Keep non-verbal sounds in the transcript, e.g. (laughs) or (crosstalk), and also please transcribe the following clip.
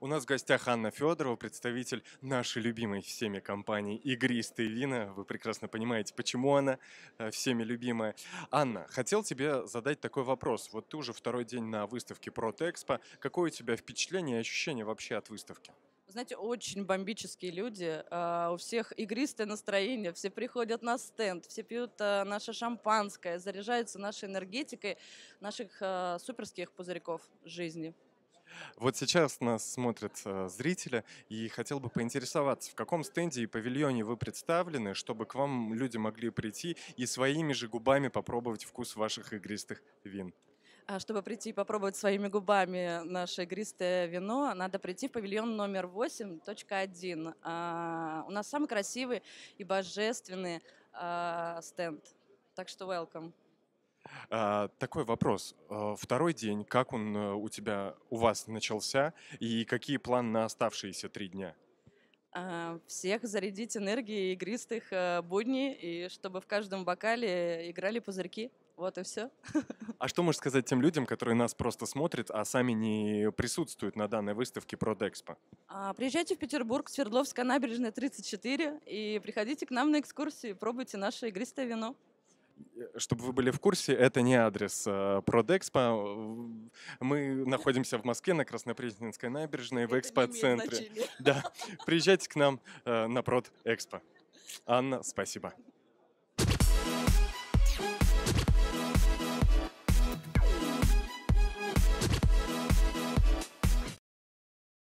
У нас в гостях Анна Федорова, представитель нашей любимой всеми компании «Игристые вина». Вы прекрасно понимаете, почему она э, всеми любимая. Анна, хотел тебе задать такой вопрос. Вот ты уже второй день на выставке «Протэкспо». Какое у тебя впечатление и ощущение вообще от выставки? знаете, очень бомбические люди. А, у всех игристое настроение, все приходят на стенд, все пьют э, наше шампанское, заряжаются нашей энергетикой наших э, суперских пузырьков жизни. Вот сейчас нас смотрят э, зрители, и хотел бы поинтересоваться, в каком стенде и павильоне вы представлены, чтобы к вам люди могли прийти и своими же губами попробовать вкус ваших игристых вин? А чтобы прийти и попробовать своими губами наше игристое вино, надо прийти в павильон номер 8.1. А, у нас самый красивый и божественный а, стенд. Так что welcome. А, такой вопрос. А, второй день, как он э, у тебя, у вас начался, и какие планы на оставшиеся три дня? А, всех зарядить энергией игристых э, будней, и чтобы в каждом бокале играли пузырьки. Вот и все. (laughs) А что можешь сказать тем людям, которые нас просто смотрят, а сами не присутствуют на данной выставке Продэкспо? Приезжайте в Петербург, Свердловская набережная 34, и приходите к нам на экскурсии, пробуйте наше игристое вино. Э, чтобы вы были в курсе, это не адрес э, Продэкспо. Э, мы находимся в Москве на Краснопресненской набережной это в экспоцентре. Да, приезжайте к нам на Экспо. Анна, спасибо.